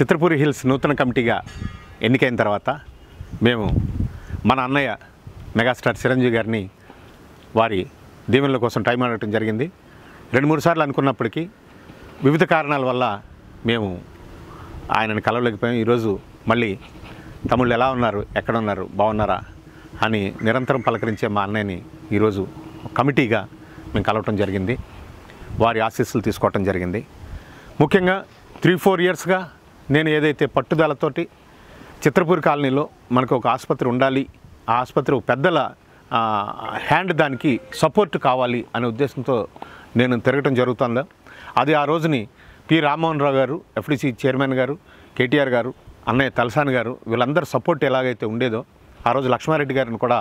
Chitrapuri hills నూతన కమిటీగా ఎన్నికైన తర్వాత మేము మన అన్నయ్య మెగాస్టార్ చిరంజీవి గారిని వారి దీవెనల కోసం టైం అడగటం జరిగింది రెండు మూడు సార్లు అనుకున్నప్పటికీ వివిధ కారణాల వల్ల మేము ఆయనను కలవలేకపోయాం ఈరోజు మళ్ళీ తమ్ముళ్ళు ఎలా ఉన్నారు ఎక్కడున్నారు బాగున్నారా అని నిరంతరం పలకరించే మా అన్నయ్యని ఈరోజు కమిటీగా మేము కలవటం జరిగింది వారి ఆశీస్సులు తీసుకోవటం జరిగింది ముఖ్యంగా త్రీ ఫోర్ ఇయర్స్గా నేను ఏదైతే పట్టుదలతోటి చిత్రపూర్ కాలనీలో మనకు ఒక ఆసుపత్రి ఉండాలి ఆ ఆసుపత్రి పెద్దల హ్యాండ్ దానికి సపోర్ట్ కావాలి అనే ఉద్దేశంతో నేను తిరగటం జరుగుతుందా అది ఆ రోజుని పి రామ్మోహన్ రావు గారు ఎఫ్డిసి చైర్మన్ గారు కేటీఆర్ గారు అన్నయ్య తలసాని గారు వీళ్ళందరి సపోర్ట్ ఎలాగైతే ఉండేదో ఆ రోజు లక్ష్మారెడ్డి గారిని కూడా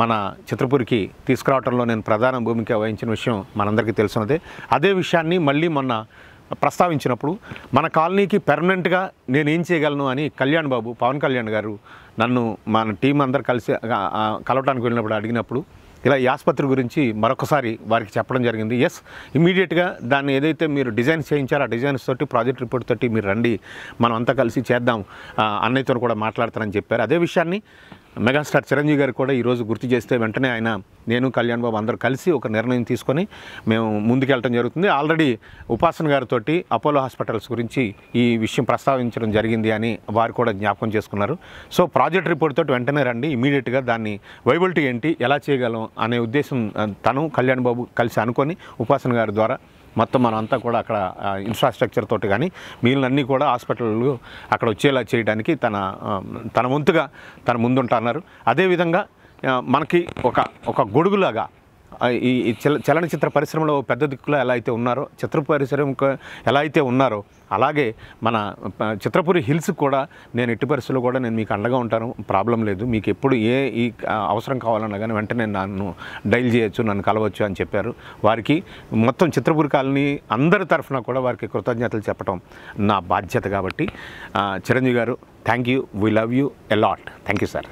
మన చిత్రపూర్కి తీసుకురావటంలో నేను ప్రధాన భూమిక వహించిన విషయం మనందరికీ తెలిసినదే అదే విషయాన్ని మళ్ళీ మొన్న ప్రస్తావించినప్పుడు మన కాలనీకి పెర్మనెంట్గా నేను ఏం చేయగలను అని కళ్యాణ్ బాబు పవన్ కళ్యాణ్ గారు నన్ను మన టీం అందరు కలిసి కలవటానికి వెళ్ళినప్పుడు అడిగినప్పుడు ఇలా ఈ ఆసుపత్రి గురించి మరొకసారి వారికి చెప్పడం జరిగింది ఎస్ ఇమీడియట్గా దాన్ని ఏదైతే మీరు డిజైన్స్ చేయించారో ఆ డిజైన్స్ తోటి ప్రాజెక్ట్ రిపోర్ట్ తోటి మీరు రండి మనం అంతా కలిసి చేద్దాం అన్నయ్యతో కూడా మాట్లాడతారని చెప్పారు అదే విషయాన్ని మెగాస్టార్ చిరంజీవి గారు కూడా ఈరోజు గుర్తు చేస్తే వెంటనే ఆయన నేను కళ్యాణ్ బాబు అందరూ కలిసి ఒక నిర్ణయం తీసుకొని మేము ముందుకెళ్ళటం జరుగుతుంది ఆల్రెడీ ఉపాసన గారితో అపోలో హాస్పిటల్స్ గురించి ఈ విషయం ప్రస్తావించడం జరిగింది అని వారు కూడా జ్ఞాపకం చేసుకున్నారు సో ప్రాజెక్ట్ రిపోర్ట్ తోటి వెంటనే రండి ఇమీడియట్గా దాన్ని వైబిలిటీ ఏంటి ఎలా చేయగలం అనే ఉద్దేశం తను కళ్యాణ్ బాబు కలిసి అనుకొని ఉపాసన గారి ద్వారా మొత్తం మనమంతా కూడా అక్కడ ఇన్ఫ్రాస్ట్రక్చర్ తోటి కానీ మిగిలినన్నీ కూడా హాస్పిటల్లో అక్కడ వచ్చేలా చేయడానికి తన తన వంతుగా తన ముందుంటున్నారు అదేవిధంగా మనకి ఒక ఒక గొడుగులాగా ఈ చల చలనచిత్ర పరిశ్రమలో పెద్ద దిక్కులో ఎలా అయితే ఉన్నారో చిత్ర పరిశ్రమ ఎలా అయితే ఉన్నారో అలాగే మన చిత్రపురి హిల్స్ కూడా నేను ఎట్టి పరిస్థితుల్లో కూడా నేను మీకు అండగా ఉంటాను ప్రాబ్లం లేదు మీకు ఎప్పుడు ఏ ఈ అవసరం కావాలన్నా కానీ వెంటనే నన్ను డైల్ చేయొచ్చు నన్ను కలవచ్చు అని చెప్పారు వారికి మొత్తం చిత్రపురి కాలనీ అందరి తరఫున కూడా వారికి కృతజ్ఞతలు చెప్పడం నా బాధ్యత కాబట్టి Chiranjeevi garu thank you we love you a lot thank you sir